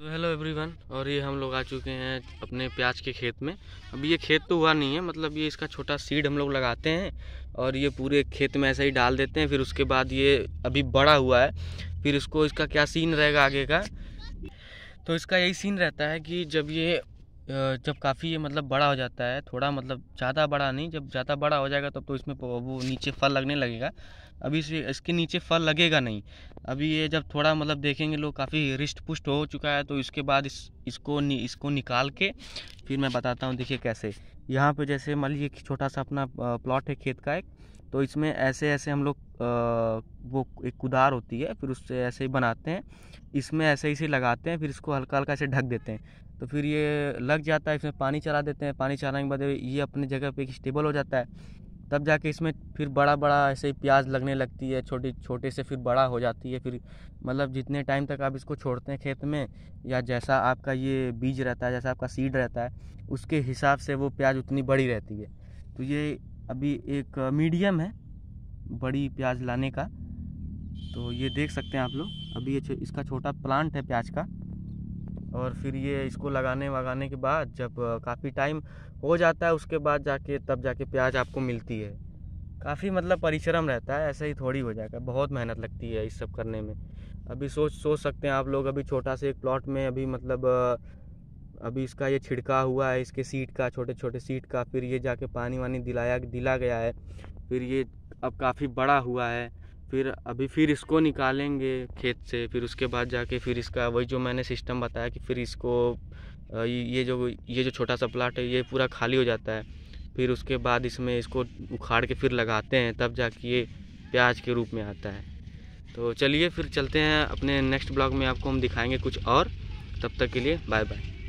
तो hello everyone और ये हम लोग आ चुके हैं अपने प्याज के खेत में अब ये खेत तो हुआ नहीं है मतलब ये इसका छोटा सीड हम लोग लगाते हैं और ये पूरे खेत में ऐसे ही डाल देते हैं फिर उसके बाद ये अभी बड़ा हुआ है फिर इसको इसका क्या सीन रहेगा आगे का तो इसका यही सीन रहता है कि जब ये जब काफ़ी मतलब बड़ा हो जाता है थोड़ा मतलब ज़्यादा बड़ा नहीं जब ज़्यादा बड़ा हो जाएगा तब तो इसमें वो नीचे फल लगने लगेगा अभी इसे इसके नीचे फल लगेगा नहीं अभी ये जब थोड़ा मतलब देखेंगे लोग काफ़ी रिष्ट पुष्ट हो चुका है तो इसके बाद इस इसको नि, इसको निकाल के फिर मैं बताता हूँ देखिए कैसे यहाँ पे जैसे मान लीजिए छोटा सा अपना प्लॉट है खेत का एक तो इसमें ऐसे ऐसे हम लोग वो एक कुदार होती है फिर उससे ऐसे ही बनाते हैं इसमें ऐसे ही से लगाते हैं फिर इसको हल्का हल्का ऐसे ढक देते हैं तो फिर ये लग जाता है इसमें पानी चला देते हैं पानी चलाने के बाद ये अपने जगह पे स्टेबल हो जाता है तब जाके इसमें फिर बड़ा बड़ा ऐसे ही प्याज लगने लगती है छोटी छोटे से फिर बड़ा हो जाती है फिर मतलब जितने टाइम तक आप इसको छोड़ते हैं खेत में या जैसा आपका ये बीज रहता है जैसा आपका सीड रहता है उसके हिसाब से वो प्याज उतनी बड़ी रहती है तो ये अभी एक मीडियम है बड़ी प्याज लाने का तो ये देख सकते हैं आप लोग अभी ये इसका छोटा प्लांट है प्याज का और फिर ये इसको लगाने वगाने के बाद जब काफ़ी टाइम हो जाता है उसके बाद जाके तब जाके प्याज आपको मिलती है काफ़ी मतलब परिश्रम रहता है ऐसा ही थोड़ी हो जाएगा बहुत मेहनत लगती है इस सब करने में अभी सोच सोच सकते हैं आप लोग अभी छोटा से एक प्लॉट में अभी मतलब अभी इसका ये छिड़का हुआ है इसके सीट का छोटे छोटे सीट का फिर ये जाके पानी वानी दिलाया दिला गया है फिर ये अब काफ़ी बड़ा हुआ है फिर अभी फिर इसको निकालेंगे खेत से फिर उसके बाद जाके फिर इसका वही जो मैंने सिस्टम बताया कि फिर इसको ये जो ये जो छोटा सा प्लाट है ये पूरा खाली हो जाता है फिर उसके बाद इसमें इसको उखाड़ के फिर लगाते हैं तब जाके ये प्याज के रूप में आता है तो चलिए फिर चलते हैं अपने नेक्स्ट ब्लॉग में आपको हम दिखाएंगे कुछ और तब तक के लिए बाय बाय